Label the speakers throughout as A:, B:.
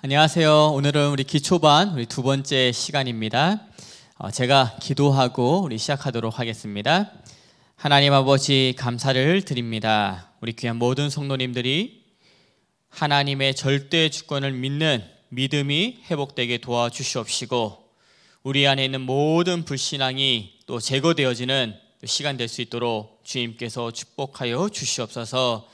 A: 안녕하세요. 오늘은 우리 기초반 우리 두 번째 시간입니다. 어, 제가 기도하고 우리 시작하도록 하겠습니다. 하나님 아버지 감사를 드립니다. 우리 귀한 모든 성도님들이 하나님의 절대 주권을 믿는 믿음이 회복되게 도와주시옵시고 우리 안에 있는 모든 불신앙이 또 제거되어지는 시간 될 수 있도록 주님께서 축복하여 주시옵소서.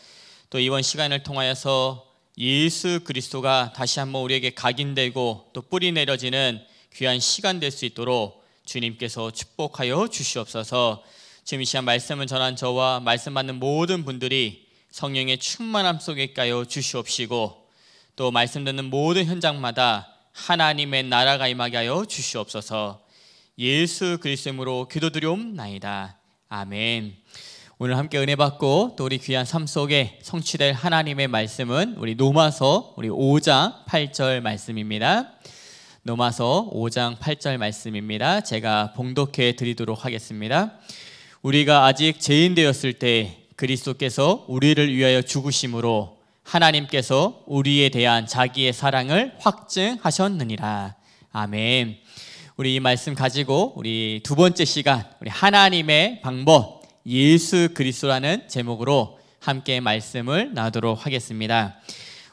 A: 또 이번 시간을 통하여서 예수 그리스도가 다시 한번 우리에게 각인되고 또 뿌리 내려지는 귀한 시간 될 수 있도록 주님께서 축복하여 주시옵소서. 지금 이 시간 말씀을 전한 저와 말씀 받는 모든 분들이 성령의 충만함 속에 까여 주시옵시고 또 말씀 듣는 모든 현장마다 하나님의 나라가 임하게 하여 주시옵소서. 예수 그리스도로 기도드리옵나이다. 아멘. 오늘 함께 은혜 받고 또 우리 귀한 삶 속에 성취될 하나님의 말씀은 우리 노마서 우리 5장 8절 말씀입니다. 노마서 5장 8절 말씀입니다. 제가 봉독해 드리도록 하겠습니다. 우리가 아직 죄인 되었을 때 그리스도께서 우리를 위하여 죽으심으로 하나님께서 우리에 대한 자기의 사랑을 확증하셨느니라. 아멘. 우리 이 말씀 가지고 우리 두 번째 시간 우리 하나님의 방법 예수 그리스도라는 제목으로 함께 말씀을 나누도록 하겠습니다.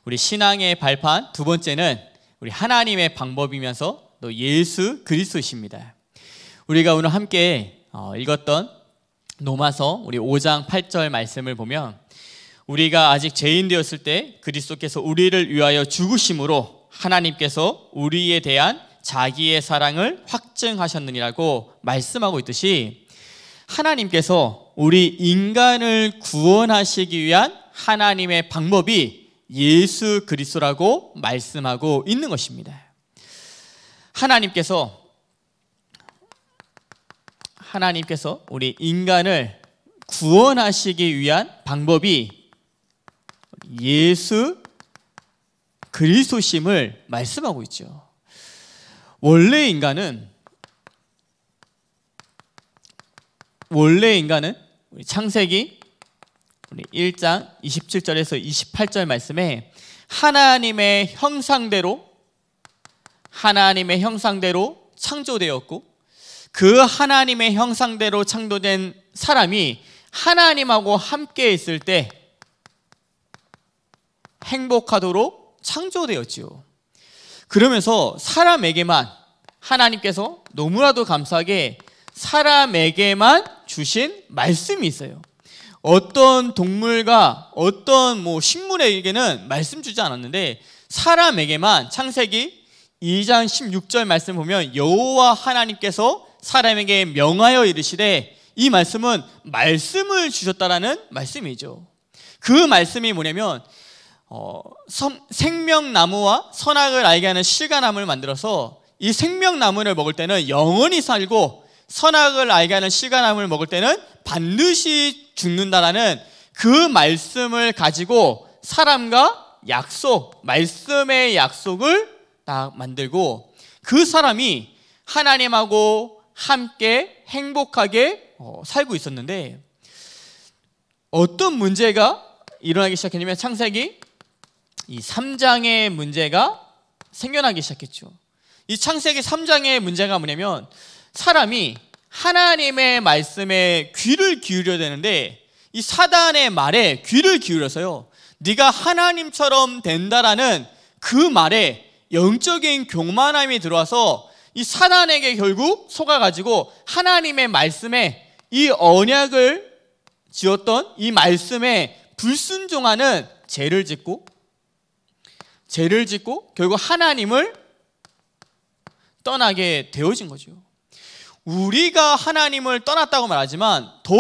A: 우리 신앙의 발판 두 번째는 우리 하나님의 방법이면서 또 예수 그리스도십니다. 우리가 오늘 함께 어, 읽었던 로마서 우리 5장 8절 말씀을 보면 우리가 아직 죄인 되었을 때 그리스도께서 우리를 위하여 죽으심으로 하나님께서 우리에 대한 자기의 사랑을 확증하셨느니라고 말씀하고 있듯이 하나님께서 우리 인간을 구원하시기 위한 하나님의 방법이 예수 그리스도라고 말씀하고 있는 것입니다. 하나님께서 하나님께서 우리 인간을 구원하시기 위한 방법이 예수 그리스도심을 말씀하고 있죠. 원래 인간은 원래 인간은 우리 창세기 우리 1장 27절에서 28절 말씀에 하나님의 형상대로 하나님의 형상대로 창조되었고 그 하나님의 형상대로 창조된 사람이 하나님하고 함께 있을 때 행복하도록 창조되었지요. 그러면서 사람에게만 하나님께서 너무나도 감사하게 사람에게만 주신 말씀이 있어요. 어떤 동물과 어떤 뭐 식물에게는 말씀 주지 않았는데 사람에게만 창세기 2장 16절 말씀 보면 여호와 하나님께서 사람에게 명하여 이르시되 이 말씀은 말씀을 주셨다라는 말씀이죠. 그 말씀이 뭐냐면 어, 생명나무와 선악을 알게 하는 실과나무를 만들어서 이 생명나무를 먹을 때는 영원히 살고 선악을 알게 하는 시간함을 먹을 때는 반드시 죽는다라는 그 말씀을 가지고 사람과 약속, 말씀의 약속을 딱 만들고 그 사람이 하나님하고 함께 행복하게 어, 살고 있었는데 어떤 문제가 일어나기 시작했냐면 창세기 이 3장의 문제가 생겨나기 시작했죠. 이 창세기 3장의 문제가 뭐냐면 사람이 하나님의 말씀에 귀를 기울여야 되는데 이 사단의 말에 귀를 기울여서요. 네가 하나님처럼 된다라는 그 말에 영적인 교만함이 들어와서 이 사단에게 결국 속아가지고 하나님의 말씀에 이 언약을 지었던 이 말씀에 불순종하는 죄를 짓고 죄를 짓고 결국 하나님을 떠나게 되어진 거죠. 우리가 하나님을 떠났다고 말하지만 더,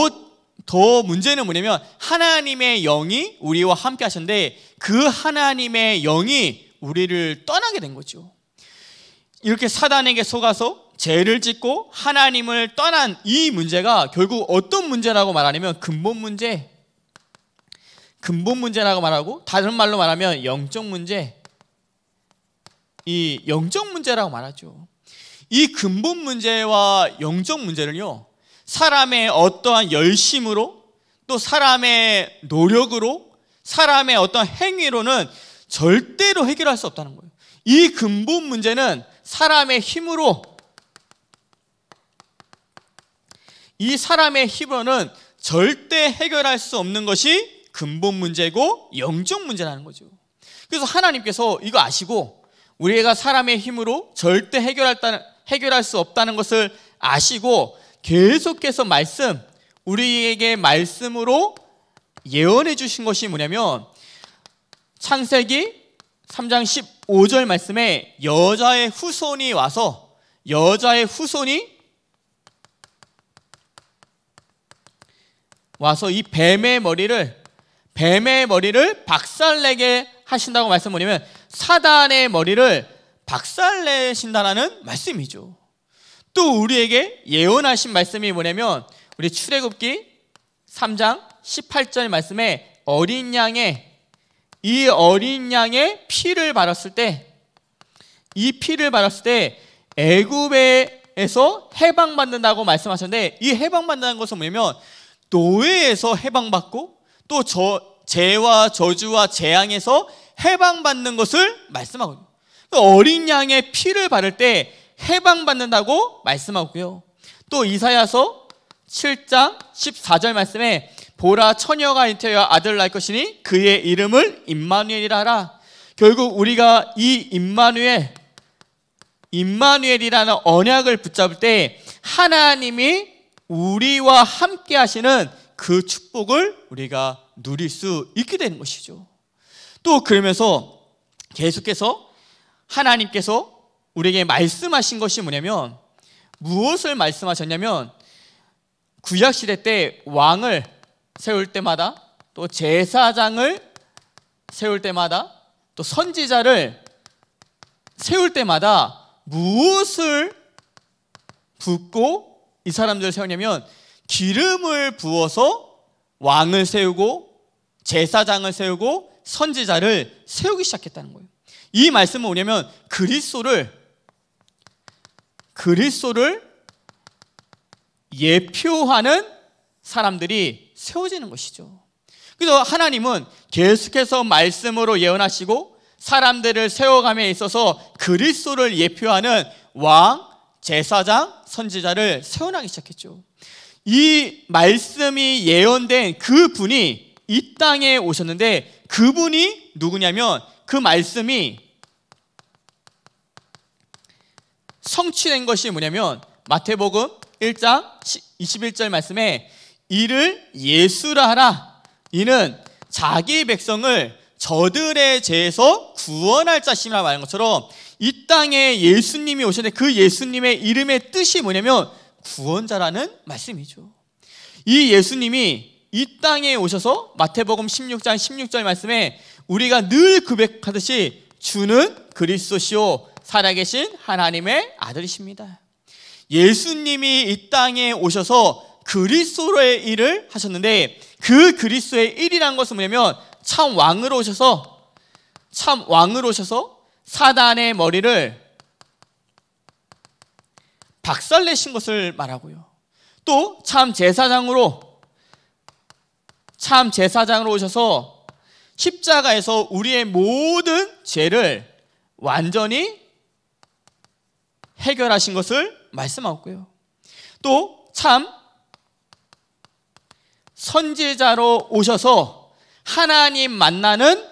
A: 더 문제는 뭐냐면 하나님의 영이 우리와 함께 하셨는데 그 하나님의 영이 우리를 떠나게 된 거죠. 이렇게 사단에게 속아서 죄를 짓고 하나님을 떠난 이 문제가 결국 어떤 문제라고 말하냐면 근본 문제. 근본 문제라고 말하고 다른 말로 말하면 영적 문제. 이 영적 문제라고 말하죠. 이 근본 문제와 영적 문제는요, 사람의 어떠한 열심으로 또 사람의 노력으로 사람의 어떤 행위로는 절대로 해결할 수 없다는 거예요. 이 근본 문제는 사람의 힘으로 이 사람의 힘으로는 절대 해결할 수 없는 것이 근본 문제고 영적 문제라는 거죠. 그래서 하나님께서 이거 아시고 우리가 사람의 힘으로 절대 해결할 해결할 수 없다는 것을 아시고 계속해서 말씀, 우리에게 말씀으로 예언해 주신 것이 뭐냐면 창세기 3장 15절 말씀에 여자의 후손이 와서 여자의 후손이 와서 이 뱀의 머리를 뱀의 머리를 박살내게 하신다고 말씀 뭐냐면 사단의 머리를 박살내신다라는 말씀이죠. 또 우리에게 예언하신 말씀이 뭐냐면 우리 출애굽기 3장 18절 말씀에 어린 양의 이 어린 양의 피를 바랐을 때 이 피를 바랐을 때 애굽에서 해방받는다고 말씀하셨는데 이 해방받는다는 것은 뭐냐면 노예에서 해방받고 또 저, 죄와 저주와 재앙에서 해방받는 것을 말씀하거든요. 그 어린 양의 피를 바를 때 해방받는다고 말씀하고요. 또 이사야서 7장 14절 말씀에 보라 처녀가 잉태여 아들 낳을 것이니 그의 이름을 임마누엘이라 하라. 결국 우리가 이 임마누엘 임마누엘이라는 언약을 붙잡을 때 하나님이 우리와 함께 하시는 그 축복을 우리가 누릴 수 있게 되는 것이죠. 또 그러면서 계속해서 하나님께서 우리에게 말씀하신 것이 뭐냐면 무엇을 말씀하셨냐면 구약 시대 때 왕을 세울 때마다 또 제사장을 세울 때마다 또 선지자를 세울 때마다 무엇을 붓고 이 사람들을 세우냐면 기름을 부어서 왕을 세우고 제사장을 세우고 선지자를 세우기 시작했다는 거예요. 이 말씀은 뭐냐면 그리스도를 그리스도를 예표하는 사람들이 세워지는 것이죠. 그래서 하나님은 계속해서 말씀으로 예언하시고 사람들을 세워감에 있어서 그리스도를 예표하는 왕, 제사장, 선지자를 세워나기 시작했죠. 이 말씀이 예언된 그분이 이 땅에 오셨는데 그분이 누구냐면 그 말씀이 성취된 것이 뭐냐면 마태복음 1장 21절 말씀에 이를 예수라 하라 이는 자기 백성을 저들의 죄에서 구원할 자심이라 말하는 것처럼 이 땅에 예수님이 오셨는데 그 예수님의 이름의 뜻이 뭐냐면 구원자라는 말씀이죠. 이 예수님이 이 땅에 오셔서 마태복음 16장 16절 말씀에 우리가 늘 고백하듯이 주는 그리스도시요 살아계신 하나님의 아들이십니다. 예수님이 이 땅에 오셔서 그리스도의 일을 하셨는데 그 그리스도의 일이란 것은 뭐냐면 참 왕으로 오셔서 참 왕으로 오셔서 사단의 머리를 박살내신 것을 말하고요. 또 참 제사장으로 참 제사장으로 오셔서 십자가에서 우리의 모든 죄를 완전히 해결하신 것을 말씀하고요. 또 참 선지자로 오셔서 하나님 만나는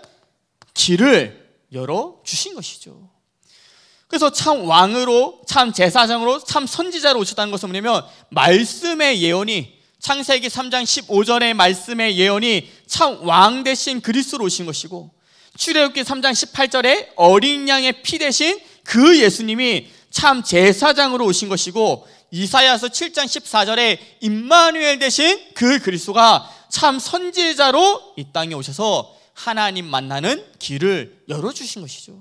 A: 길을 열어 주신 것이죠. 그래서 참 왕으로, 참 제사장으로, 참 선지자로 오셨다는 것은 뭐냐면 말씀의 예언이 창세기 3장 15절의 말씀의 예언이 참 왕 대신 그리스로 오신 것이고 출애굽기 3장 18절에 어린 양의 피 대신 그 예수님이 참 제사장으로 오신 것이고 이사야서 7장 14절에 임마누엘 대신 그 그리스도가 참 선지자로 이 땅에 오셔서 하나님 만나는 길을 열어 주신 것이죠.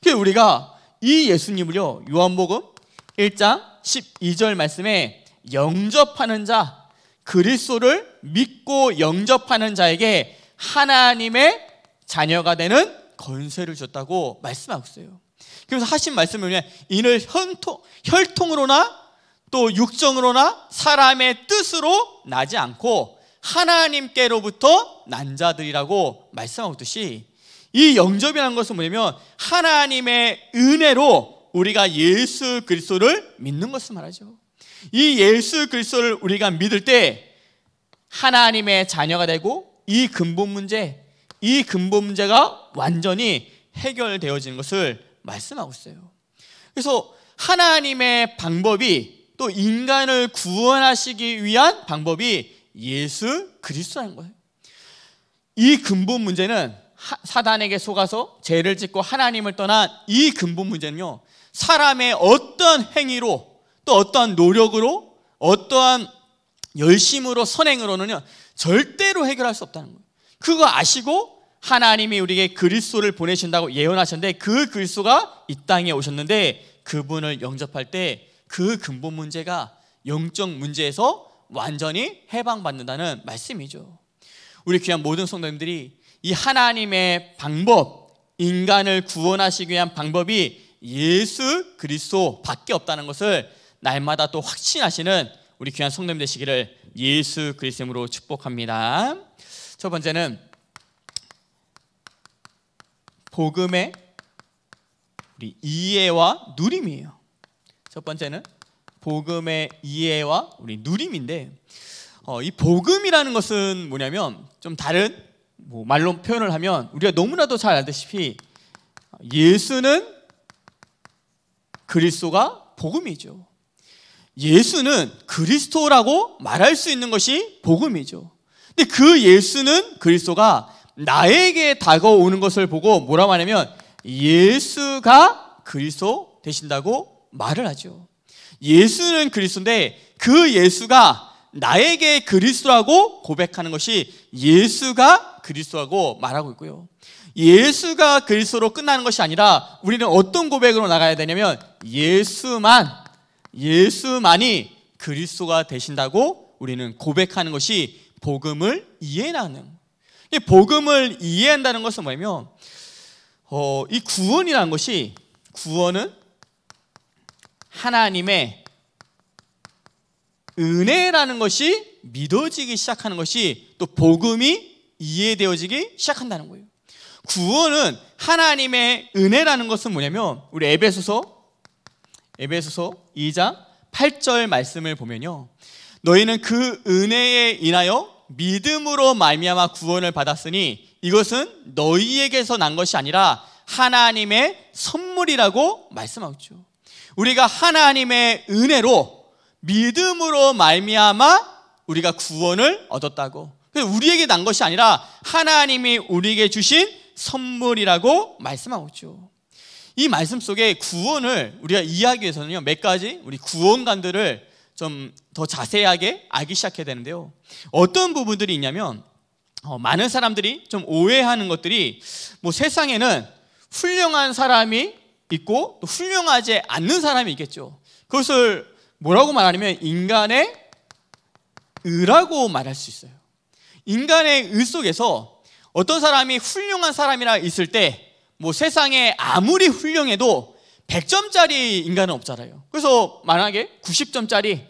A: 그래서 우리가 이 예수님을요. 요한복음 1장 12절 말씀에 영접하는 자 그리스도를 믿고 영접하는 자에게 하나님의 자녀가 되는 권세를 줬다고 말씀하고 있어요. 그래서 하신 말씀은 이를 혈통, 혈통으로나 또 육정으로나 사람의 뜻으로 나지 않고 하나님께로부터 난 자들이라고 말씀하고 듯이이 영접이라는 것은 뭐냐면 하나님의 은혜로 우리가 예수 그리스도를 믿는 것을 말하죠. 이 예수 그리스도를 우리가 믿을 때 하나님의 자녀가 되고 이 근본 문제, 이 근본 문제가 완전히 해결되어지는 것을 말씀하고 있어요. 그래서 하나님의 방법이 또 인간을 구원하시기 위한 방법이 예수 그리스도라는 거예요. 이 근본 문제는 사단에게 속아서 죄를 짓고 하나님을 떠난 이 근본 문제는요. 사람의 어떤 행위로 또 어떠한 노력으로 어떠한 열심으로 선행으로는요 절대로 해결할 수 없다는 거예요. 그거 아시고 하나님이 우리에게 그리스도를 보내신다고 예언하셨는데 그 그리스도가 이 땅에 오셨는데 그분을 영접할 때 그 근본 문제가 영적 문제에서 완전히 해방받는다는 말씀이죠. 우리 귀한 모든 성도님들이 이 하나님의 방법, 인간을 구원하시기 위한 방법이 예수 그리스도밖에 없다는 것을 날마다 또 확신하시는 우리 귀한 성님 되시기를 예수 그리스도로 축복합니다. 첫 번째는 복음의 우리 이해와 누림이에요. 첫 번째는 복음의 이해와 우리 누림인데 어, 이 복음이라는 것은 뭐냐면 좀 다른 뭐 말로 표현을 하면 우리가 너무나도 잘 알다시피 예수는 그리스도가 복음이죠. 예수는 그리스도라고 말할 수 있는 것이 복음이죠. 근데 그 예수는 그리스도가 나에게 다가오는 것을 보고 뭐라 말하면 예수가 그리스도 되신다고 말을 하죠. 예수는 그리스도인데 그 예수가 나에게 그리스도라고 고백하는 것이 예수가 그리스도라고 말하고 있고요. 예수가 그리스도로 끝나는 것이 아니라 우리는 어떤 고백으로 나가야 되냐면 예수만 예수만이 그리스도가 되신다고 우리는 고백하는 것이 복음을 이해하는. 이 복음을 이해한다는 것은 뭐냐면 어, 이 구원이라는 것이 구원은 하나님의 은혜라는 것이 믿어지기 시작하는 것이 또 복음이 이해되어지기 시작한다는 거예요. 구원은 하나님의 은혜라는 것은 뭐냐면 우리 에베소서 에베소서 2장 8절 말씀을 보면요. 너희는 그 은혜에 인하여 믿음으로 말미암아 구원을 받았으니 이것은 너희에게서 난 것이 아니라 하나님의 선물이라고 말씀하고 있죠. 우리가 하나님의 은혜로 믿음으로 말미암아 우리가 구원을 얻었다고. 우리에게 난 것이 아니라 하나님이 우리에게 주신 선물이라고 말씀하고 있죠. 이 말씀 속에 구원을 우리가 이해하기 위해서는요, 몇 가지 우리 구원관들을 좀 더 자세하게 알기 시작해야 되는데요. 어떤 부분들이 있냐면, 어, 많은 사람들이 좀 오해하는 것들이 뭐 세상에는 훌륭한 사람이 있고 또 훌륭하지 않는 사람이 있겠죠. 그것을 뭐라고 말하냐면 인간의 의라고 말할 수 있어요. 인간의 의 속에서 어떤 사람이 훌륭한 사람이라 있을 때뭐 세상에 아무리 훌륭해도 100점짜리 인간은 없잖아요. 그래서 만약에 90점짜리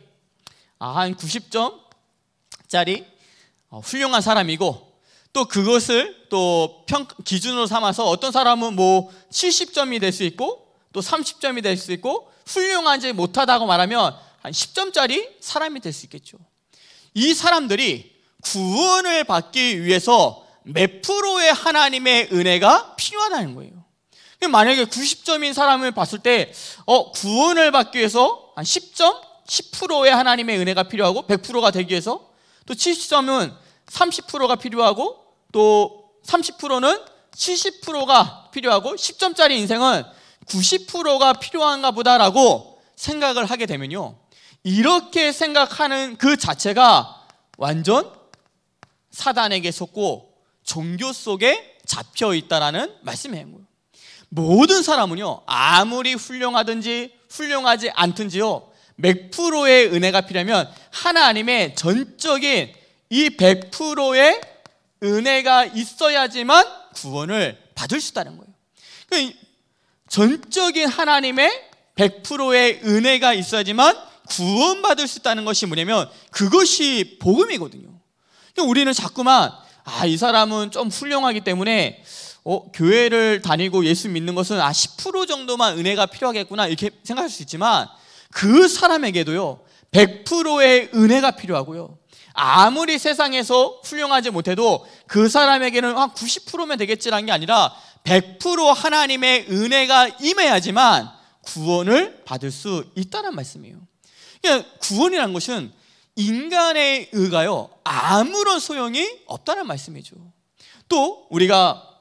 A: 아, 한 90점짜리 어, 훌륭한 사람이고 또 그것을 또 평, 기준으로 삼아서 어떤 사람은 뭐 70점이 될 수 있고 또 30점이 될 수 있고 훌륭하지 못하다고 말하면 한 10점짜리 사람이 될 수 있겠죠. 이 사람들이 구원을 받기 위해서 몇 프로의 하나님의 은혜가 필요하다는 거예요. 만약에 90점인 사람을 봤을 때, 어, 구원을 받기 위해서 한 10점? 10%의 하나님의 은혜가 필요하고, 100%가 되기 위해서, 또 70점은 30%가 필요하고, 또 30%는 70%가 필요하고, 10점짜리 인생은 90%가 필요한가 보다라고 생각을 하게 되면요. 이렇게 생각하는 그 자체가 완전 사단에게 속고 종교 속에 잡혀 있다라는 말씀이에요. 모든 사람은요, 아무리 훌륭하든지 훌륭하지 않든지요, 100%의 은혜가 필요하면 하나님의 전적인 이 100%의 은혜가 있어야지만 구원을 받을 수 있다는 거예요. 그러니까 전적인 하나님의 100%의 은혜가 있어야지만 구원받을 수 있다는 것이 뭐냐면 그것이 복음이거든요. 그러니까 우리는 자꾸만 아, 이 사람은 좀 훌륭하기 때문에 어, 교회를 다니고 예수 믿는 것은 아, 10% 정도만 은혜가 필요하겠구나 이렇게 생각할 수 있지만 그 사람에게도요. 100%의 은혜가 필요하고요. 아무리 세상에서 훌륭하지 못해도 그 사람에게는 아, 90%면 되겠지라는 게 아니라 100% 하나님의 은혜가 임해야지만 구원을 받을 수 있다는 말씀이에요. 그러니까 구원이라는 것은 인간에 의가요 아무런 소용이 없다는 말씀이죠. 또 우리가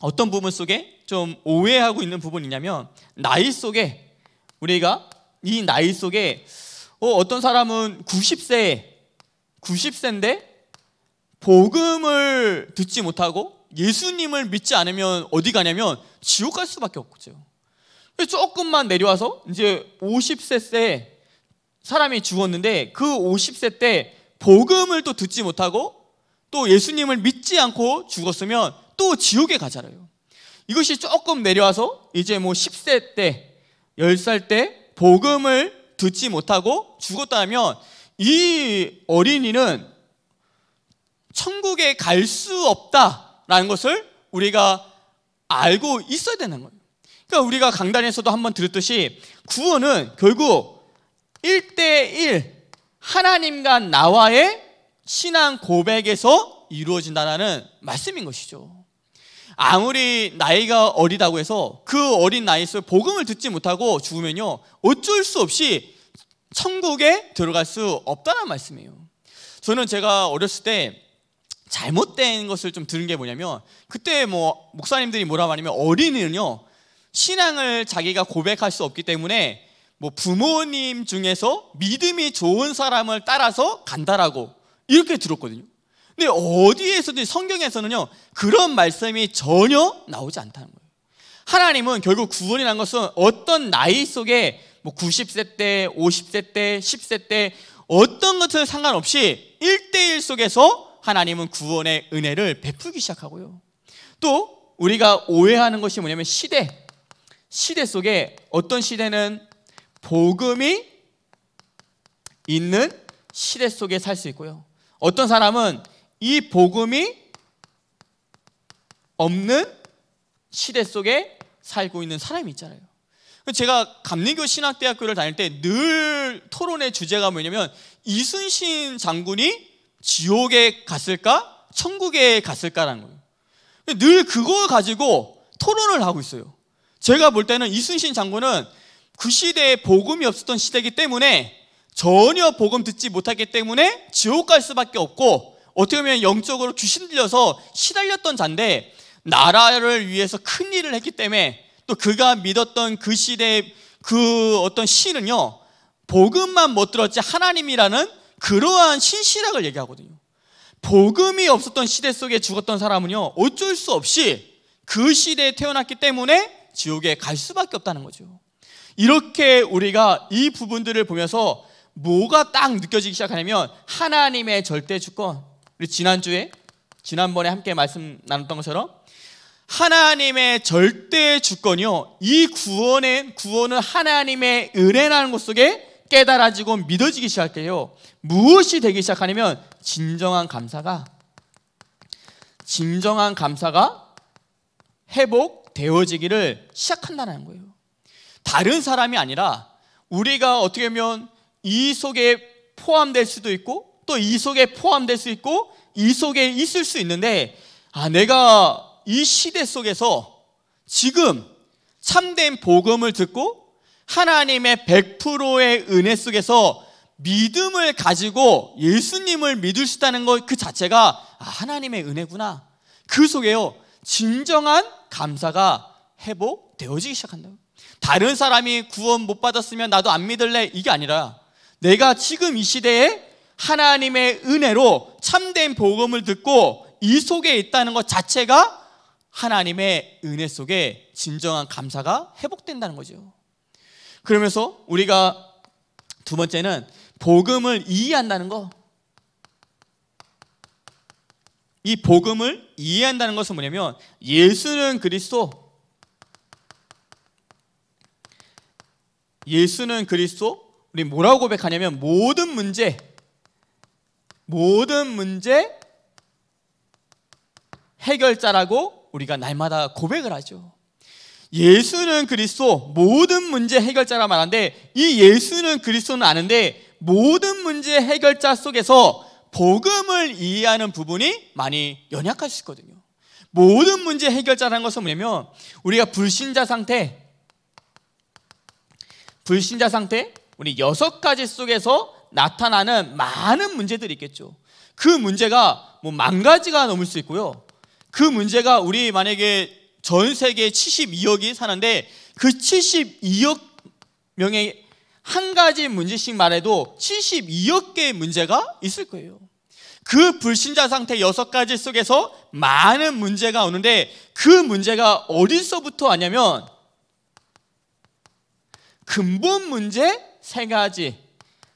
A: 어떤 부분 속에 좀 오해하고 있는 부분이냐면 나이 속에 우리가 이 나이 속에 어, 떤 사람은 9 0세 90세인데 복음을 듣지 못하고 예수님을 믿지 않으면 어디 가냐면 지옥 갈 수밖에 없죠. 조금만 내려와서 이제 50세 때 사람이 죽었는데 그 50세 때 복음을 또 듣지 못하고 또 예수님을 믿지 않고 죽었으면 또 지옥에 가잖아요. 이것이 조금 내려와서 이제 뭐 10세 때, 10살 때 복음을 듣지 못하고 죽었다면 이 어린이는 천국에 갈 수 없다라는 것을 우리가 알고 있어야 되는 거예요. 그러니까 우리가 강단에서도 한번 들었듯이 구원은 결국 1대1 하나님과 나와의 신앙 고백에서 이루어진다는 말씀인 것이죠. 아무리 나이가 어리다고 해서 그 어린 나이에서 복음을 듣지 못하고 죽으면요. 어쩔 수 없이 천국에 들어갈 수 없다는 말씀이에요. 저는 제가 어렸을 때 잘못된 것을 좀 들은 게 뭐냐면 그때 뭐 목사님들이 뭐라 말하면 어린이는요. 신앙을 자기가 고백할 수 없기 때문에 뭐 부모님 중에서 믿음이 좋은 사람을 따라서 간다라고 이렇게 들었거든요. 근데 어디에서든 성경에서는요 그런 말씀이 전혀 나오지 않다는 거예요. 하나님은 결국 구원이라는 것은 어떤 나이 속에 뭐 90세 때, 50세 때, 10세 때 어떤 것을 상관없이 1대1 속에서 하나님은 구원의 은혜를 베푸기 시작하고요. 또 우리가 오해하는 것이 뭐냐면 시대. 시대 속에 어떤 시대는 복음이 있는 시대 속에 살 수 있고요. 어떤 사람은 이 복음이 없는 시대 속에 살고 있는 사람이 있잖아요. 그 제가 감리교 신학대학교를 다닐 때 늘 토론의 주제가 뭐냐면 이순신 장군이 지옥에 갔을까? 천국에 갔을까라는 거예요. 늘 그걸 가지고 토론을 하고 있어요. 제가 볼 때는 이순신 장군은 그 시대에 복음이 없었던 시대이기 때문에 전혀 복음 듣지 못했기 때문에 지옥 갈 수밖에 없고 어떻게 보면 영적으로 귀신 들려서 시달렸던 자인데 나라를 위해서 큰 일을 했기 때문에 또 그가 믿었던 그 시대의 그 어떤 신은요 복음만 못 들었지 하나님이라는 그러한 신실학을 얘기하거든요. 복음이 없었던 시대 속에 죽었던 사람은요 어쩔 수 없이 그 시대에 태어났기 때문에 지옥에 갈 수밖에 없다는 거죠. 이렇게 우리가 이 부분들을 보면서 뭐가 딱 느껴지기 시작하냐면 하나님의 절대 주권. 우리 지난주에 지난번에 함께 말씀 나눴던 것처럼 하나님의 절대 주권이요. 이 구원은 구원은 하나님의 은혜라는 것 속에 깨달아지고 믿어지기 시작해요. 무엇이 되기 시작하냐면 진정한 감사가 진정한 감사가 회복되어지기를 시작한다는 거예요. 다른 사람이 아니라 우리가 어떻게 보면 이 속에 포함될 수도 있고 또 이 속에 포함될 수 있고 이 속에 있을 수 있는데 아 내가 이 시대 속에서 지금 참된 복음을 듣고 하나님의 100%의 은혜 속에서 믿음을 가지고 예수님을 믿을 수 있다는 것 그 자체가 아, 하나님의 은혜구나. 그 속에요. 진정한 감사가 회복되어지기 시작한다고. 다른 사람이 구원 못 받았으면 나도 안 믿을래 이게 아니라 내가 지금 이 시대에 하나님의 은혜로 참된 복음을 듣고 이 속에 있다는 것 자체가 하나님의 은혜 속에 진정한 감사가 회복된다는 거죠. 그러면서 우리가 두 번째는 복음을 이해한다는 거. 이 복음을 이해한다는 것은 뭐냐면 예수는 그리스도, 예수는 그리스도 우리 뭐라고 고백하냐면 모든 문제 모든 문제 해결자라고 우리가 날마다 고백을 하죠. 예수는 그리스도 모든 문제 해결자라 말하는데 이 예수는 그리스도는 아는데 모든 문제 해결자 속에서 복음을 이해하는 부분이 많이 연약할 수 있거든요. 모든 문제 해결자라는 것은 뭐냐면 우리가 불신자 상태 불신자 상태, 우리 여섯 가지 속에서 나타나는 많은 문제들이 있겠죠. 그 문제가 뭐 만 가지가 넘을 수 있고요. 그 문제가 우리 만약에 전 세계 72억이 사는데 그 72억 명의 한 가지 문제씩 말해도 72억 개의 문제가 있을 거예요. 그 불신자 상태 여섯 가지 속에서 많은 문제가 오는데 그 문제가 어디서부터 왔냐면 근본 문제 세 가지.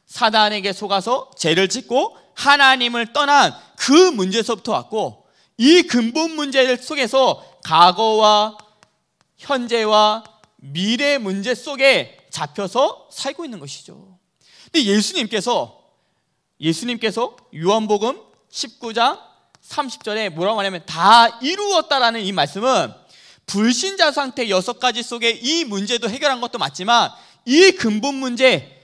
A: 사단에게 속아서 죄를 짓고 하나님을 떠난 그 문제서부터 왔고 이 근본 문제 속에서 과거와 현재와 미래 문제 속에 잡혀서 살고 있는 것이죠. 근데 예수님께서 예수님께서 요한복음 19장 30절에 뭐라고 하냐면 다 이루었다라는 이 말씀은 불신자 상태 여섯 가지 속에 이 문제도 해결한 것도 맞지만 이 근본 문제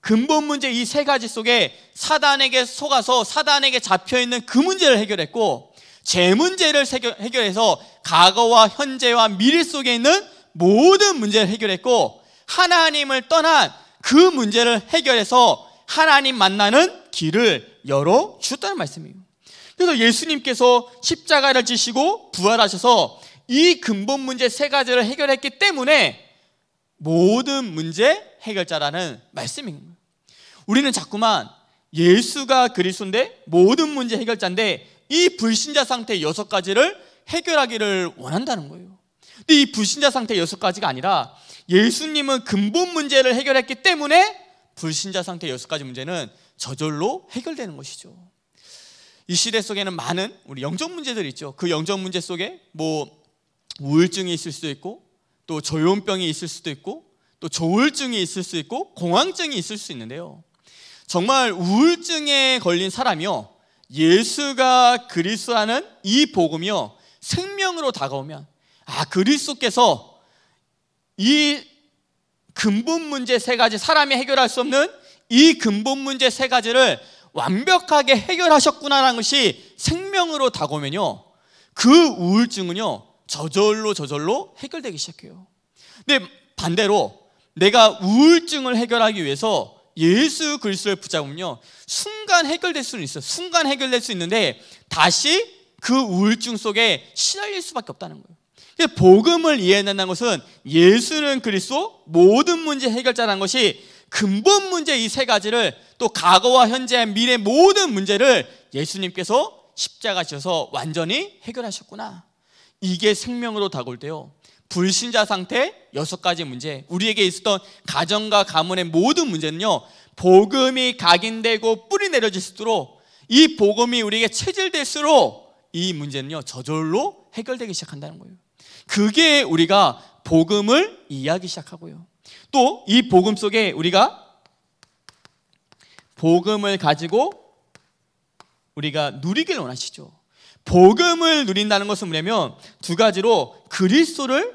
A: 근본 문제 이 세 가지 속에 사단에게 속아서 사단에게 잡혀 있는 그 문제를 해결했고 제 문제를 해결해서 과거와 현재와 미래 속에 있는 모든 문제를 해결했고 하나님을 떠난 그 문제를 해결해서 하나님 만나는 길을 열어 주셨다는 말씀이에요. 그래서 예수님께서 십자가를 지시고 부활하셔서 이 근본 문제 세 가지를 해결했기 때문에 모든 문제 해결자라는 말씀인 거예요. 우리는 자꾸만 예수가 그리스도인데 모든 문제 해결자인데 이 불신자 상태 여섯 가지를 해결하기를 원한다는 거예요. 근데 이 불신자 상태 여섯 가지가 아니라 예수님은 근본 문제를 해결했기 때문에 불신자 상태 여섯 가지 문제는 저절로 해결되는 것이죠. 이 시대 속에는 많은 우리 영적 문제들 있죠. 그 영적 문제 속에 뭐 우울증이 있을 수도 있고 또 조현병이 있을 수도 있고 또 조울증이 있을 수 있고 공황증이 있을 수 있는데요. 정말 우울증에 걸린 사람이요. 예수가 그리스도라는 이 복음이요. 생명으로 다가오면 아 그리스도께서 이 근본 문제 세 가지 사람이 해결할 수 없는 이 근본 문제 세 가지를 완벽하게 해결하셨구나라는 것이 생명으로 다가오면요. 그 우울증은요. 저절로 저절로 해결되기 시작해요. 근데 네, 반대로 내가 우울증을 해결하기 위해서 예수 그리스도를 붙잡으면요. 순간 해결될 수는 있어요. 순간 해결될 수 있는데 다시 그 우울증 속에 시달릴 수밖에 없다는 거예요. 그래서 복음을 이해한다는 것은 예수는 그리스도 모든 문제 해결자라는 것이 근본 문제 이 세 가지를 또 과거와 현재 미래 모든 문제를 예수님께서 십자가 지어서 완전히 해결하셨구나. 이게 생명으로 다가올 때요. 불신자 상태 여섯 가지 문제. 우리에게 있었던 가정과 가문의 모든 문제는요. 복음이 각인되고 뿌리 내려질수록 이 복음이 우리에게 체질될수록 이 문제는요. 저절로 해결되기 시작한다는 거예요. 그게 우리가 복음을 이해하기 시작하고요. 또 이 복음 속에 우리가 복음을 가지고 우리가 누리길 원하시죠. 복음을 누린다는 것은 뭐냐면 두 가지로 그리스도를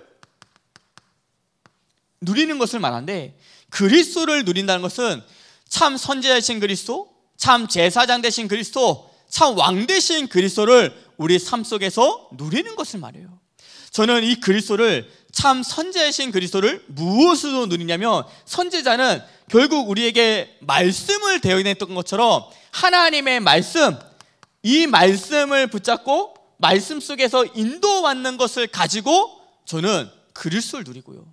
A: 누리는 것을 말한데 그리스도를 누린다는 것은 참 선지자이신 그리스도, 참 제사장 되신 그리스도, 참 왕 되신 그리스도를 우리 삶 속에서 누리는 것을 말해요. 저는 이 그리스도를 참 선지자이신 그리스도를 무엇으로 누리냐면 선지자는 결국 우리에게 말씀을 대언했던 것처럼 하나님의 말씀, 이 말씀을 붙잡고 말씀 속에서 인도받는 것을 가지고 저는 그리스도를 누리고요.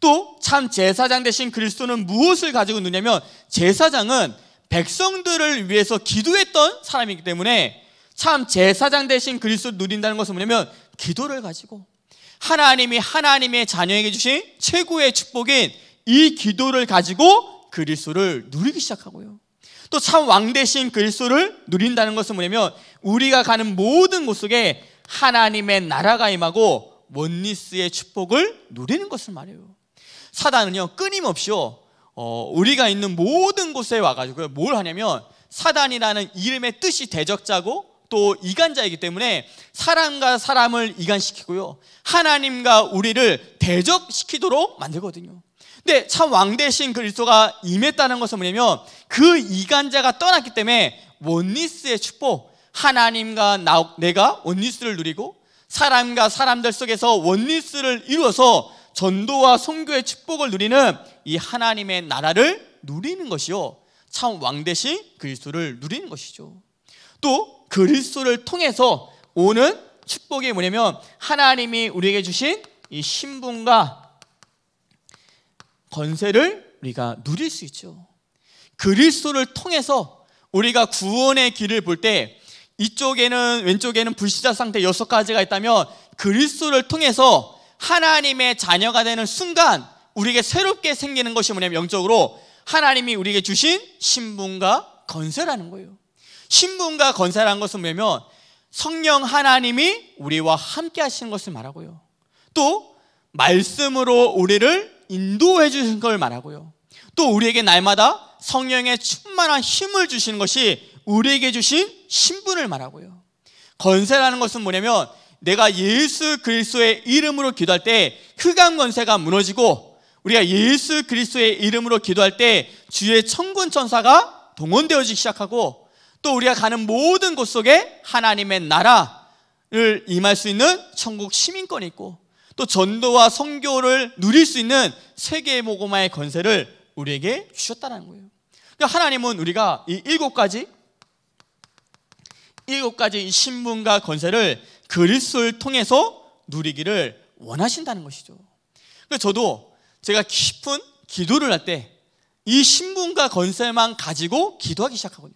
A: 또 참 제사장 대신 그리스도는 무엇을 가지고 누냐면 제사장은 백성들을 위해서 기도했던 사람이기 때문에 참 제사장 대신 그리스도를 누린다는 것은 뭐냐면 기도를 가지고 하나님이 하나님의 자녀에게 주신 최고의 축복인 이 기도를 가지고 그리스도를 누리기 시작하고요. 또참왕 대신 그리스도를 누린다는 것은 뭐냐면 우리가 가는 모든 곳 속에 하나님의 나라가 임하고 원리스의 축복을 누리는 것을 말해요. 사단은요 끊임없이요 어, 우리가 있는 모든 곳에 와가지고 뭘 하냐면 사단이라는 이름의 뜻이 대적자고 또 이간자이기 때문에 사람과 사람을 이간시키고요 하나님과 우리를 대적시키도록 만들거든요. 근데 참 왕 대신 그리스도가 임했다는 것은 뭐냐면 그 이간자가 떠났기 때문에 원리스의 축복, 하나님과 나, 내가 원리스를 누리고 사람과 사람들 속에서 원리스를 이루어서 전도와 성교의 축복을 누리는 이 하나님의 나라를 누리는 것이요. 참 왕 대신 그리스도를 누리는 것이죠. 또 그리스도를 통해서 오는 축복이 뭐냐면 하나님이 우리에게 주신 이 신분과 권세를 우리가 누릴 수 있죠. 그리스도를 통해서 우리가 구원의 길을 볼 때 이쪽에는 왼쪽에는 불시자 상태 여섯 가지가 있다면 그리스도를 통해서 하나님의 자녀가 되는 순간 우리에게 새롭게 생기는 것이 뭐냐면 영적으로 하나님이 우리에게 주신 신분과 건세라는 거예요. 신분과 건세라는 것은 뭐냐면 성령 하나님이 우리와 함께 하시는 것을 말하고요. 또 말씀으로 우리를 인도해 주신 걸 말하고요. 또 우리에게 날마다 성령의 충만한 힘을 주시는 것이 우리에게 주신 신분을 말하고요. 건세라는 것은 뭐냐면 내가 예수 그리스도의 이름으로 기도할 때 흑암 권세가 무너지고 우리가 예수 그리스도의 이름으로 기도할 때 주의 천군 천사가 동원되어지기 시작하고 또 우리가 가는 모든 곳 속에 하나님의 나라를 임할 수 있는 천국 시민권이 있고 또 전도와 성교를 누릴 수 있는 세계의 모고마의 건세를 우리에게 주셨다는 거예요. 그러니까 하나님은 우리가 이 일곱 가지 일곱 가지 신분과 건세를 그리스를 통해서 누리기를 원하신다는 것이죠. 그래서 그러니까 저도 제가 깊은 기도를 할 때 이 신분과 건세만 가지고 기도하기 시작하거든요.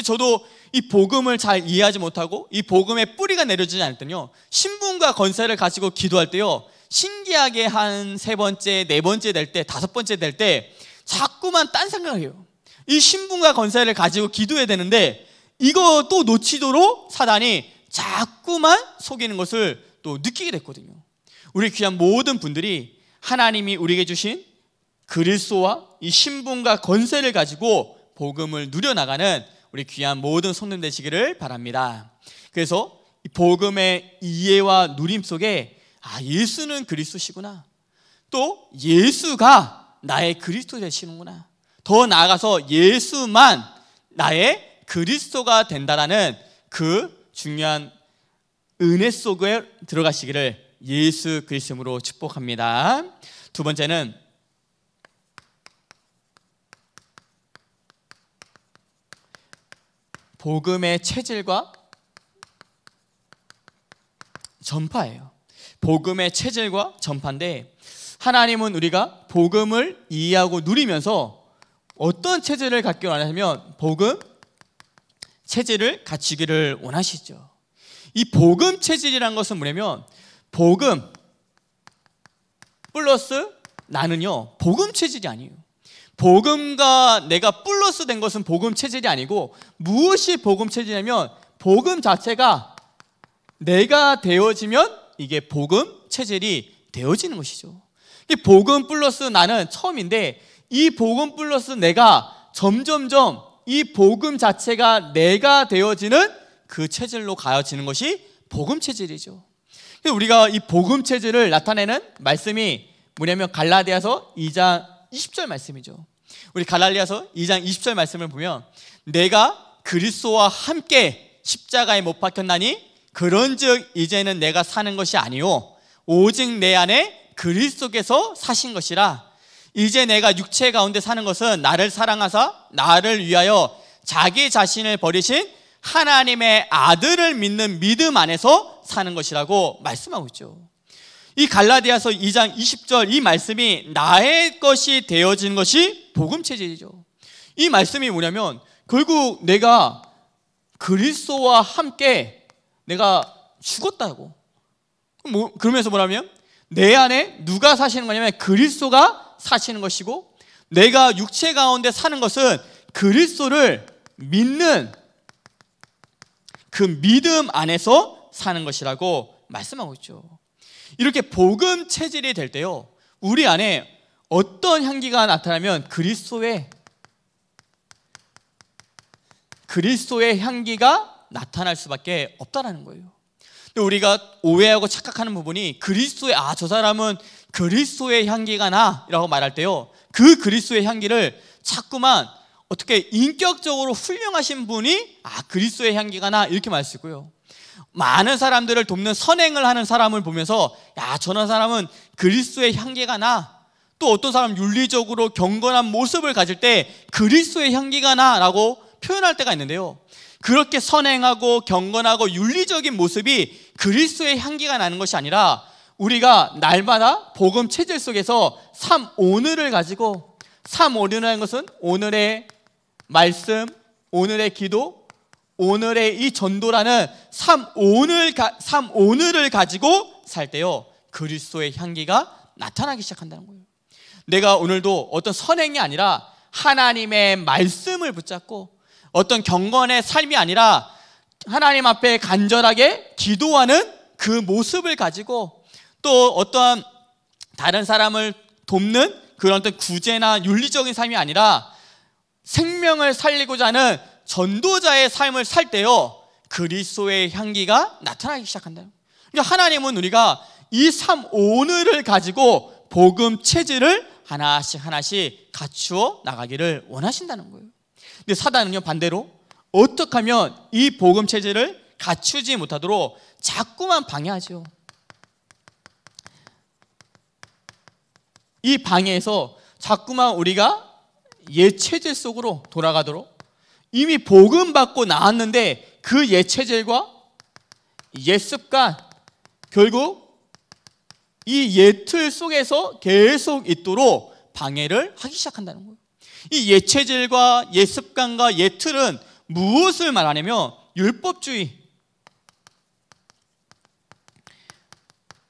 A: 근데 저도 이 복음을 잘 이해하지 못하고 이 복음의 뿌리가 내려지지 않을 때요 신분과 권세를 가지고 기도할 때요 신기하게 한 세 번째, 네 번째 될 때, 다섯 번째 될 때 자꾸만 딴 생각을 해요. 이 신분과 권세를 가지고 기도해야 되는데 이것도 놓치도록 사단이 자꾸만 속이는 것을 또 느끼게 됐거든요. 우리 귀한 모든 분들이 하나님이 우리에게 주신 그리스도와 이 신분과 권세를 가지고 복음을 누려나가는 우리 귀한 모든 손님 되시기를 바랍니다. 그래서 복음의 이해와 누림 속에 아, 예수는 그리스도시구나. 또 예수가 나의 그리스도 되시는구나. 더 나아가서 예수만 나의 그리스도가 된다라는 그 중요한 은혜 속에 들어가시기를 예수 그리스도로 축복합니다. 두 번째는 복음의 체질과 전파예요. 복음의 체질과 전파인데 하나님은 우리가 복음을 이해하고 누리면서 어떤 체질을 갖기 원하냐면 복음 체질을 갖추기를 원하시죠. 이 복음 체질이란 것은 뭐냐면 복음 플러스 나는요 복음 체질이 아니에요. 복음과 내가 플러스 된 것은 복음 체질이 아니고 무엇이 복음 체질이냐면 복음 자체가 내가 되어지면 이게 복음 체질이 되어지는 것이죠. 이 복음 플러스 나는 처음인데 이 복음 플러스 내가 점점점 이 복음 자체가 내가 되어지는 그 체질로 가여지는 것이 복음 체질이죠. 우리가 이 복음 체질을 나타내는 말씀이 뭐냐면 갈라디아서 2장 20절 말씀이죠. 우리 갈라리아서 2장 20절 말씀을 보면 내가 그리스도와 함께 십자가에 못 박혔나니 그런즉 이제는 내가 사는 것이 아니요 오직 내 안에 그리스도께서 사신 것이라 이제 내가 육체 가운데 사는 것은 나를 사랑하사 나를 위하여 자기 자신을 버리신 하나님의 아들을 믿는 믿음 안에서 사는 것이라고 말씀하고 있죠. 이 갈라디아서 2장 20절 이 말씀이 나의 것이 되어진 것이 복음 체질이죠. 이 말씀이 뭐냐면 결국 내가 그리스도와 함께 내가 죽었다고. 뭐 그러면서 뭐냐면 내 안에 누가 사시는 거냐면 그리스도가 사시는 것이고 내가 육체 가운데 사는 것은 그리스도를 믿는 그 믿음 안에서 사는 것이라고 말씀하고 있죠. 이렇게 복음 체질이 될 때요. 우리 안에 어떤 향기가 나타나면 그리스도의 그리스도의 향기가 나타날 수밖에 없다라는 거예요. 근데 우리가 오해하고 착각하는 부분이 그리스도의 아저 사람은 그리스도의 향기가 나라고 말할 때요. 그 그리스도의 향기를 자꾸만 어떻게 인격적으로 훌륭하신 분이 아 그리스도의 향기가 나 이렇게 말쓰고요. 많은 사람들을 돕는 선행을 하는 사람을 보면서 야, 저런 사람은 그리스도의 향기가 나. 또 어떤 사람 윤리적으로 경건한 모습을 가질 때 그리스도의 향기가 나라고 표현할 때가 있는데요. 그렇게 선행하고 경건하고 윤리적인 모습이 그리스도의 향기가 나는 것이 아니라 우리가 날마다 복음 체질 속에서 삶 오늘을 가지고 삶 오늘이라는 것은 오늘의 말씀, 오늘의 기도, 오늘의 이 전도라는 삼온을 삼온을 가지고 살 때요 그리스도의 향기가 나타나기 시작한다는 거예요. 내가 오늘도 어떤 선행이 아니라 하나님의 말씀을 붙잡고 어떤 경건의 삶이 아니라 하나님 앞에 간절하게 기도하는 그 모습을 가지고 또어떠 다른 사람을 돕는 그런 어떤 구제나 윤리적인 삶이 아니라 생명을 살리고자 하는 전도자의 삶을 살 때요. 그리스도의 향기가 나타나기 시작한다. 그러니까 하나님은 우리가 이 삶 오늘을 가지고 복음 체질을 하나씩 하나씩 갖추어 나가기를 원하신다는 거예요. 근데 사단은요 반대로 어떻게 하면 이 복음 체질을 갖추지 못하도록 자꾸만 방해하죠. 이 방해에서 자꾸만 우리가 옛 체질 속으로 돌아가도록 이미 복음 받고 나왔는데 그 예체질과 옛습관 결국 이 예틀 속에서 계속 있도록 방해를 하기 시작한다는 거예요. 이 예체질과 예습관과 예틀은 무엇을 말하냐면 율법주의.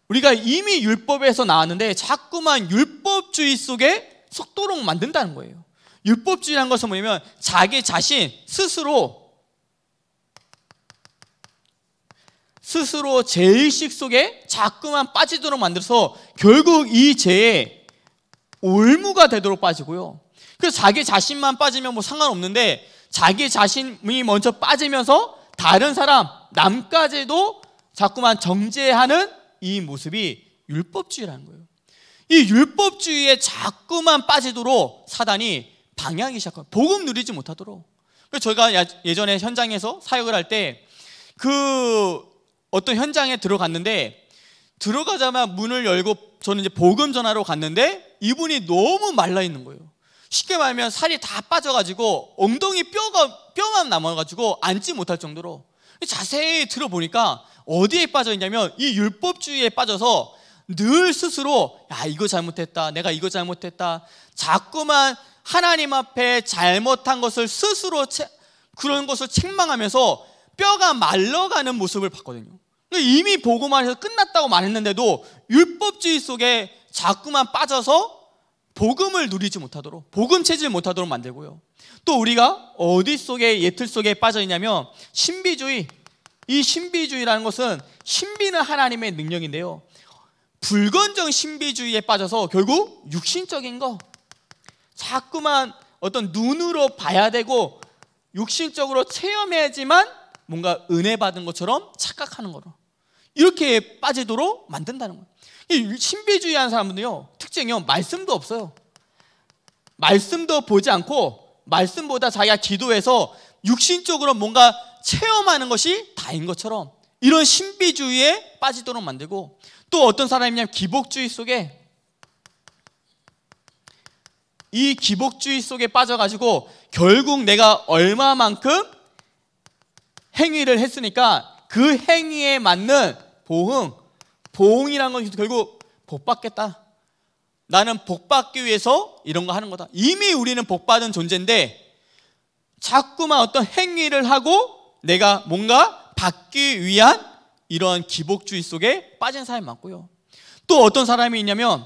A: 우리가 이미 율법에서 나왔는데 자꾸만 율법주의 속에 속도록 만든다는 거예요. 율법주의란 것은 뭐냐면 자기 자신 스스로 스스로 죄의식 속에 자꾸만 빠지도록 만들어서 결국 이 죄에 올무가 되도록 빠지고요. 그래서 자기 자신만 빠지면 뭐 상관없는데 자기 자신이 먼저 빠지면서 다른 사람, 남까지도 자꾸만 정죄하는 이 모습이 율법주의라는 거예요. 이 율법주의에 자꾸만 빠지도록 사단이 방해하기 시작한 복음 누리지 못하도록. 그래서 저희가 예전에 현장에서 사역을 할 때 그 어떤 현장에 들어갔는데 들어가자마자 문을 열고 저는 이제 복음 전화로 갔는데 이분이 너무 말라 있는 거예요. 쉽게 말하면 살이 다 빠져가지고 엉덩이 뼈가 뼈만 남아가지고 앉지 못할 정도로 자세히 들어보니까 어디에 빠져 있냐면 이 율법주의에 빠져서 늘 스스로 야 이거 잘못했다 내가 이거 잘못했다 자꾸만 하나님 앞에 잘못한 것을 스스로 채, 그런 것을 책망하면서 뼈가 말러가는 모습을 봤거든요. 이미 보고만 해서 끝났다고 말했는데도 율법주의 속에 자꾸만 빠져서 복음을 누리지 못하도록 복음 체질 못하도록 만들고요. 또 우리가 어디 속에 예틀 속에 빠져 있냐면 신비주의. 이 신비주의라는 것은 신비는 하나님의 능력인데요. 불건정 신비주의에 빠져서 결국 육신적인 거, 자꾸만 어떤 눈으로 봐야 되고 육신적으로 체험해야지만 뭔가 은혜 받은 것처럼 착각하는 거로 이렇게 빠지도록 만든다는 거예요. 신비주의한 사람은요 특징이요 말씀도 없어요. 말씀도 보지 않고 말씀보다 자기가 기도해서 육신적으로 뭔가 체험하는 것이 다인 것처럼 이런 신비주의에 빠지도록 만들고 또 어떤 사람이냐면 기복주의 속에 이 기복주의 속에 빠져가지고 결국 내가 얼마만큼 행위를 했으니까 그 행위에 맞는 보응, 보응이란 건 결국 복 받겠다. 나는 복 받기 위해서 이런 거 하는 거다. 이미 우리는 복 받은 존재인데 자꾸만 어떤 행위를 하고 내가 뭔가 받기 위한 이러한 기복주의 속에 빠진 사람이 많고요. 또 어떤 사람이 있냐면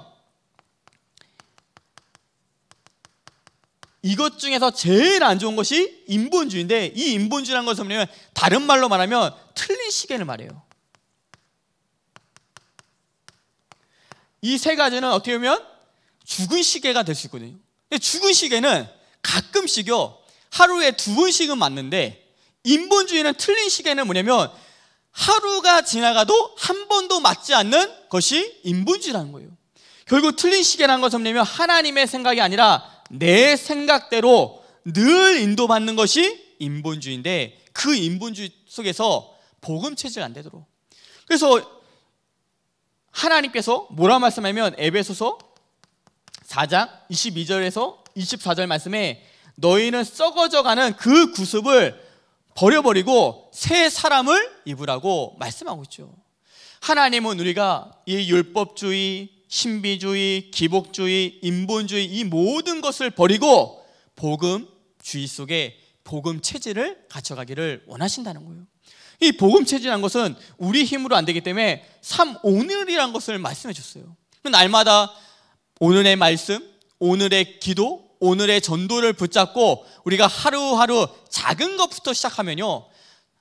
A: 이것 중에서 제일 안 좋은 것이 인본주의인데 이인본주의라는것을 뭐냐면 다른 말로 말하면 틀린 시계를 말해요. 이 세 가지는 어떻게 보면 죽은 시계가 될 수 있거든요. 죽은 시계는 가끔씩요. 하루에 두 번씩은 맞는데 인본주의는 틀린 시계는 뭐냐면 하루가 지나가도 한 번도 맞지 않는 것이 인본주의라는 거예요. 결국 틀린 시계라는 것은 뭐냐면 하나님의 생각이 아니라 내 생각대로 늘 인도받는 것이 인본주의인데 그 인본주의 속에서 복음 체질 안 되도록. 그래서 하나님께서 뭐라 말씀하면 에베소서 4장 22절에서 24절 말씀에 너희는 썩어져가는 그 구습을 버려버리고 새 사람을 입으라고 말씀하고 있죠. 하나님은 우리가 이 율법주의, 신비주의, 기복주의, 인본주의 이 모든 것을 버리고 복음주의 속에 복음 체질을 갖춰가기를 원하신다는 거예요. 이 복음 체질이란 것은 우리 힘으로 안 되기 때문에 삼 오늘이란 것을 말씀해 줬어요. 그 날마다 오늘의 말씀, 오늘의 기도, 오늘의 전도를 붙잡고 우리가 하루하루 작은 것부터 시작하면요.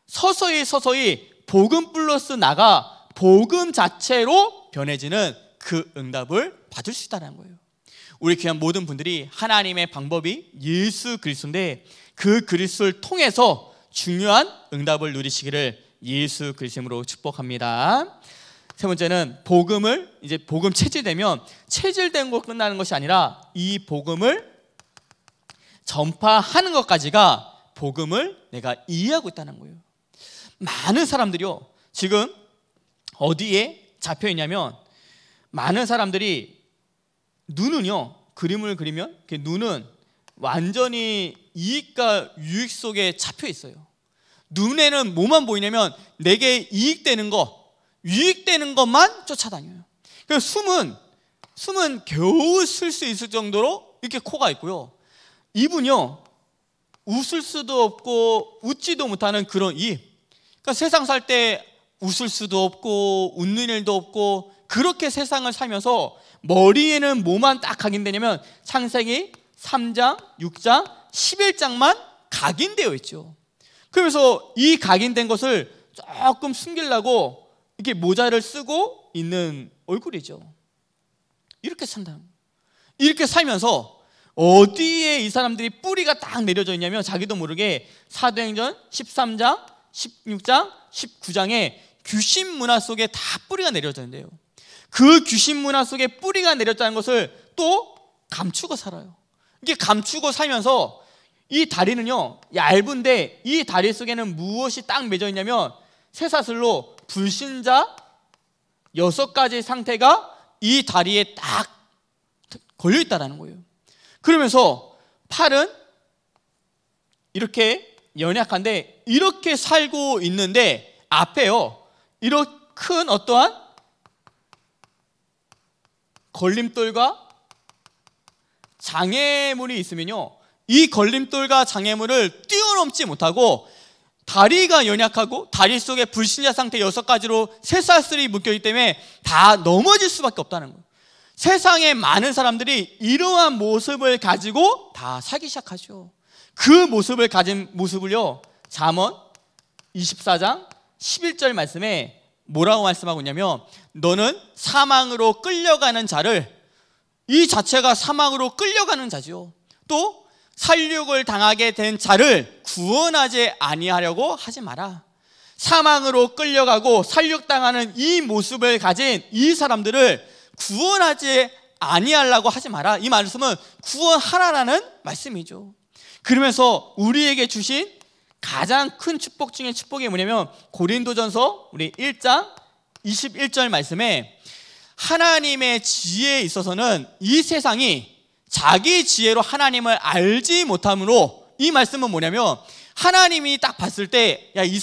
A: 서서히 서서히 복음 플러스 나가 복음 자체로 변해지는 그 응답을 받을 수 있다는 거예요. 우리 귀한 모든 분들이 하나님의 방법이 예수 그리스도인데 그 그리스도를 통해서 중요한 응답을 누리시기를 예수 그리스도로 축복합니다. 세 번째는 복음을 이제 복음 체질되면 체질된 거 끝나는 것이 아니라 이 복음을 전파하는 것까지가 복음을 내가 이해하고 있다는 거예요. 많은 사람들이요 지금 어디에 잡혀 있냐면 많은 사람들이 눈은요 그림을 그리면 그 눈은 완전히 이익과 유익 속에 잡혀 있어요. 눈에는 뭐만 보이냐면 내게 이익되는 거, 유익되는 것만 쫓아다녀요. 그 숨은 숨은 겨우 쓸 수 있을 정도로 이렇게 코가 있고요. 입은요 웃을 수도 없고 웃지도 못하는 그런 입. 그러니까 세상 살 때 웃을 수도 없고 웃는 일도 없고 그렇게 세상을 살면서 머리에는 뭐만 딱 각인되냐면 창세기 3장, 6장, 11장만 각인되어 있죠. 그래서 이 각인된 것을 조금 숨기려고 이렇게 모자를 쓰고 있는 얼굴이죠. 이렇게 산다. 이렇게 살면서 어디에 이 사람들이 뿌리가 딱 내려져 있냐면 자기도 모르게 사도행전 13장, 16장, 19장에 귀신 문화 속에 다 뿌리가 내려져 있는데요. 그 귀신 문화 속에 뿌리가 내렸다는 것을 또 감추고 살아요. 이게 감추고 살면서 이 다리는요, 얇은데 이 다리 속에는 무엇이 딱 맺어 있냐면 새사슬로 불신자 여섯 가지 상태가 이 다리에 딱 걸려 있다라는 거예요. 그러면서 팔은 이렇게 연약한데 이렇게 살고 있는데 앞에요. 이렇게 큰 어떠한 걸림돌과 장애물이 있으면요. 이 걸림돌과 장애물을 뛰어넘지 못하고 다리가 연약하고 다리 속에 불신자 상태 여섯 가지로 새살쓰리 묶여있기 때문에 다 넘어질 수밖에 없다는 거예요. 세상에 많은 사람들이 이러한 모습을 가지고 다사기 시작하죠. 그 모습을 가진 모습을요. 잠언 24장 11절 말씀에 뭐라고 말씀하고 있냐면 너는 사망으로 끌려가는 자를 이 자체가 사망으로 끌려가는 자죠. 또 살육을 당하게 된 자를 구원하지 아니하려고 하지 마라. 사망으로 끌려가고 살육당하는 이 모습을 가진 이 사람들을 구원하지 아니하려고 하지 마라. 이 말씀은 구원하라라는 말씀이죠. 그러면서 우리에게 주신 가장 큰 축복 중의 축복이 뭐냐면 고린도전서 우리 1장 21절 말씀에 하나님의 지혜에 있어서는 이 세상이 자기 지혜로 하나님을 알지 못함으로 이 말씀은 뭐냐면 하나님이 딱 봤을 때 야 이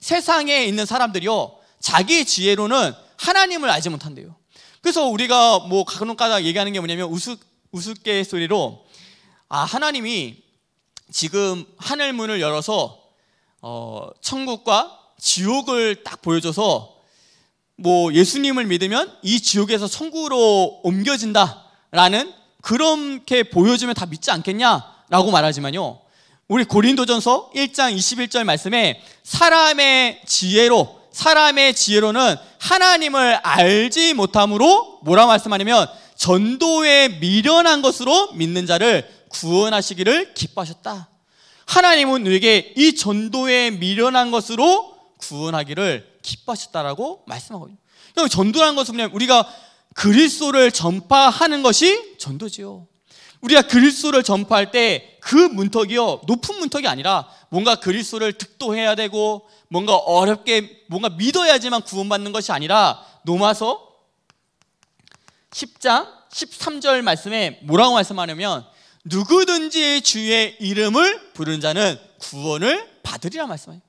A: 세상에 있는 사람들이요 자기 지혜로는 하나님을 알지 못한대요. 그래서 우리가 뭐 가끔가다 얘기하는 게 뭐냐면 우습 우스개 소리로 아 하나님이 지금 하늘 문을 열어서 어, 천국과 지옥을 딱 보여줘서 뭐 예수님을 믿으면 이 지옥에서 천국으로 옮겨진다라는 그렇게 보여주면 다 믿지 않겠냐라고 말하지만요. 우리 고린도전서 1장 21절 말씀에 사람의 지혜로 사람의 지혜로는 하나님을 알지 못함으로 뭐라 말씀하냐면 전도에 미련한 것으로 믿는 자를 구원하시기를 기뻐하셨다. 하나님은 우리에게 이 전도에 미련한 것으로 구원하기를 기뻐하셨다라고 말씀하고 있습니다. 그러니까 전도라는 것은 뭐냐 우리가 그리스도를 전파하는 것이 전도지요. 우리가 그리스도를 전파할 때 그 문턱이요 높은 문턱이 아니라 뭔가 그리스도를 득도해야 되고 뭔가 어렵게 뭔가 믿어야지만 구원받는 것이 아니라 노마서 10장 13절 말씀에 뭐라고 말씀하냐면 누구든지 주의 이름을 부른 자는 구원을 받으리라 말씀해요.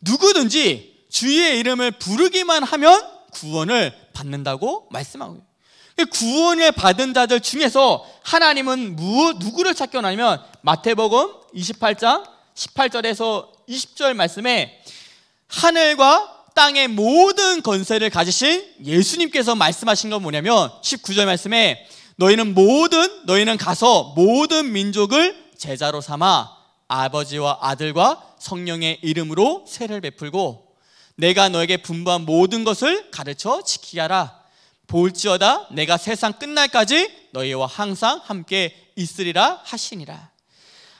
A: 누구든지 주의 이름을 부르기만 하면 구원을 받는다고 말씀하고요. 그 구원을 받은 자들 중에서 하나님은 무, 누구를 찾겨나면 마태복음 28장 18절에서 20절 말씀에 하늘과 땅의 모든 건세를 가지신 예수님께서 말씀하신 건 뭐냐면 19절 말씀에 너희는 모든 너희는 가서 모든 민족을 제자로 삼아 아버지와 아들과 성령의 이름으로 세를 베풀고 내가 너에게 분부한 모든 것을 가르쳐 지키게 하라. 볼지어다 내가 세상 끝날까지 너희와 항상 함께 있으리라 하시니라.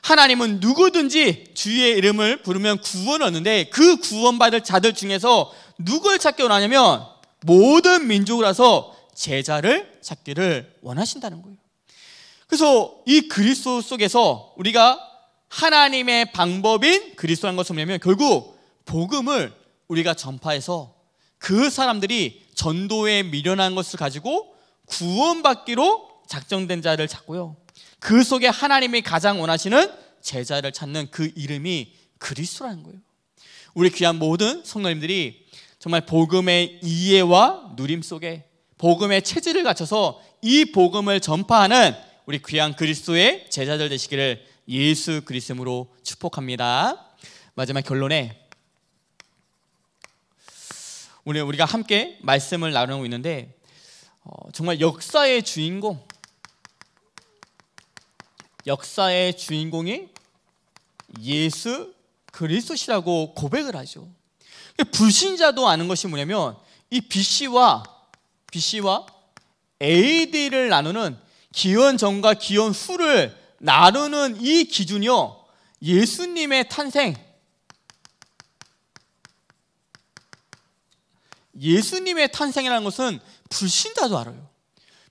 A: 하나님은 누구든지 주의 이름을 부르면 구원을 얻는데 그 구원받을 자들 중에서 누굴 찾기 원하냐면 모든 민족이라서 제자를 찾기를 원하신다는 거예요. 그래서 이 그리스도 속에서 우리가 하나님의 방법인 그리스도라는 것은 뭐냐면 결국 복음을 우리가 전파해서 그 사람들이 전도에 미련한 것을 가지고 구원받기로 작정된 자를 찾고요. 그 속에 하나님이 가장 원하시는 제자를 찾는 그 이름이 그리스도라는 거예요. 우리 귀한 모든 성도님들이 정말 복음의 이해와 누림 속에 복음의 체질을 갖춰서 이 복음을 전파하는 우리 귀한 그리스도의 제자들 되시기를 예수 그리스도로 축복합니다. 마지막 결론에 오늘 우리가 함께 말씀을 나누고 있는데 어, 정말 역사의 주인공 역사의 주인공이 예수 그리스도시라고 고백을 하죠. 그러니까 불신자도 아는 것이 뭐냐면 이 BC와 BC와 AD를 나누는 기원 전과 기원 후를 나누는 이 기준이요. 예수님의 탄생. 예수님의 탄생이라는 것은 불신자도 알아요.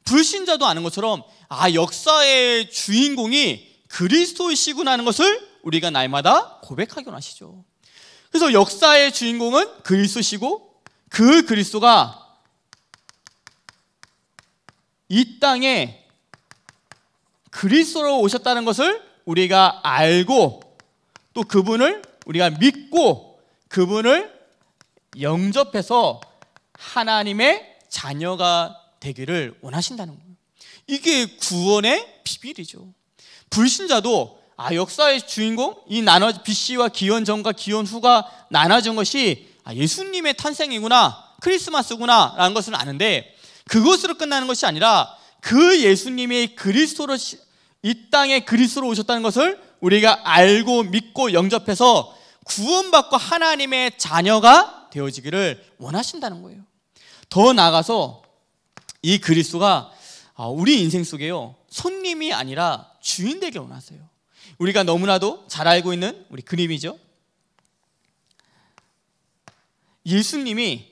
A: 불신자도 아는 것처럼 아 역사의 주인공이 그리스도이시구나 하는 것을 우리가 날마다 고백하기원 하시죠. 그래서 역사의 주인공은 그리스도시고 그 그리스도가 이 땅에 그리스도로 오셨다는 것을 우리가 알고 또 그분을 우리가 믿고 그분을 영접해서 하나님의 자녀가 되기를 원하신다는 거예요. 이게 구원의 비밀이죠. 불신자도 아 역사의 주인공 이 나눠 BC와 기원 전과 기원 후가 나눠진 것이 아, 예수님의 탄생이구나 크리스마스구나라는 것을 아는데 그것으로 끝나는 것이 아니라 그 예수님이 그리스도로 이 땅에 그리스로 오셨다는 것을 우리가 알고 믿고 영접해서 구원받고 하나님의 자녀가 되어지기를 원하신다는 거예요. 더 나아가서 이그리스가 아, 우리 인생 속에요. 손님이 아니라 주인 되길 원하세요. 우리가 너무나도 잘 알고 있는 우리 그림이죠. 예수님이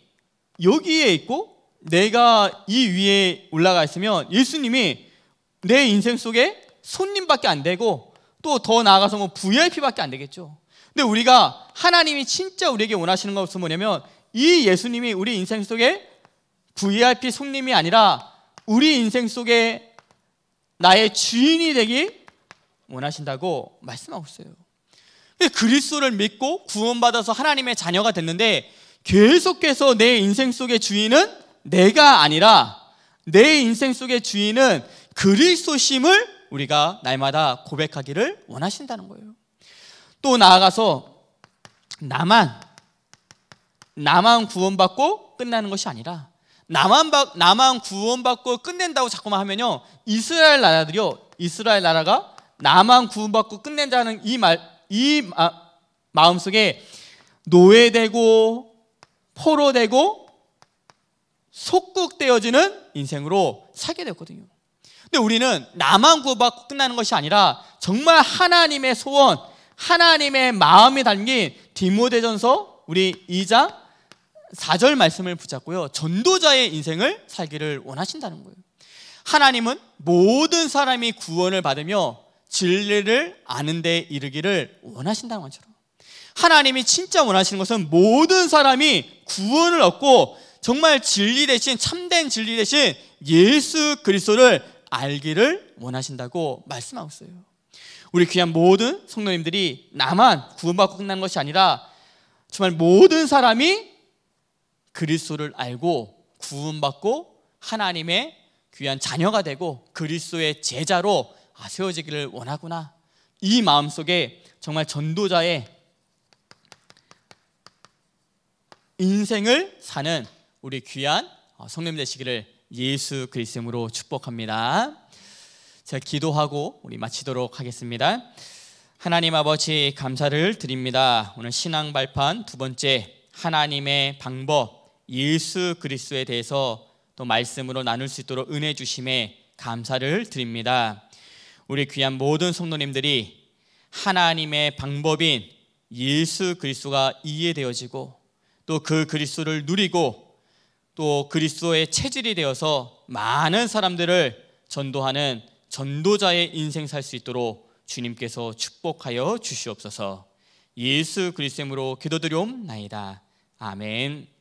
A: 여기에 있고 내가 이 위에 올라가 있으면 예수님이 내 인생 속에 손님밖에 안 되고 또 더 나아가서 뭐 VIP밖에 안 되겠죠. 근데 우리가 하나님이 진짜 우리에게 원하시는 것은 뭐냐면 이 예수님이 우리 인생 속에 VIP 손님이 아니라 우리 인생 속에 나의 주인이 되기 원하신다고 말씀하고 있어요. 그리스도를 믿고 구원받아서 하나님의 자녀가 됐는데 계속해서 내 인생 속의 주인은 내가 아니라 내 인생 속의 주인은 그리스도심을 우리가 날마다 고백하기를 원하신다는 거예요. 또 나아가서 나만 나만 구원받고 끝나는 것이 아니라 나만 바, 나만 구원받고 끝낸다고 자꾸만 하면요 이스라엘 나라들이요 이스라엘 나라가 나만 구원받고 끝낸다는 이 말 이 마음 속에 노예되고 포로되고 속국되어지는 인생으로 살게 되었거든요. 근데 우리는 나만 구하고 끝나는 것이 아니라 정말 하나님의 소원, 하나님의 마음이 담긴 디모데전서 우리 2장 4절 말씀을 붙잡고요. 전도자의 인생을 살기를 원하신다는 거예요. 하나님은 모든 사람이 구원을 받으며 진리를 아는 데 이르기를 원하신다는 것처럼 하나님이 진짜 원하시는 것은 모든 사람이 구원을 얻고 정말 진리 대신 참된 진리 대신 예수 그리스도를 알기를 원하신다고 말씀하고 있어요. 우리 귀한 모든 성도님들이 나만 구원받고 끝난 것이 아니라 정말 모든 사람이 그리스도를 알고 구원받고 하나님의 귀한 자녀가 되고 그리스도의 제자로 세워지기를 원하구나. 이 마음 속에 정말 전도자의 인생을 사는 우리 귀한 성님 되시기를 예수 그리스도로 축복합니다. 제 기도하고 우리 마치도록 하겠습니다. 하나님 아버지 감사를 드립니다. 오늘 신앙 발판 두 번째 하나님의 방법 예수 그리스도에 대해서 또 말씀으로 나눌 수 있도록 은혜 주심에 감사를 드립니다. 우리 귀한 모든 성도님들이 하나님의 방법인 예수 그리스도가 이해되어지고 또 그 그리스도를 누리고 또 그리스도의 체질이 되어서 많은 사람들을 전도하는 전도자의 인생 살 수 있도록 주님께서 축복하여 주시옵소서. 예수 그리스도로 기도드려옵나이다. 아멘.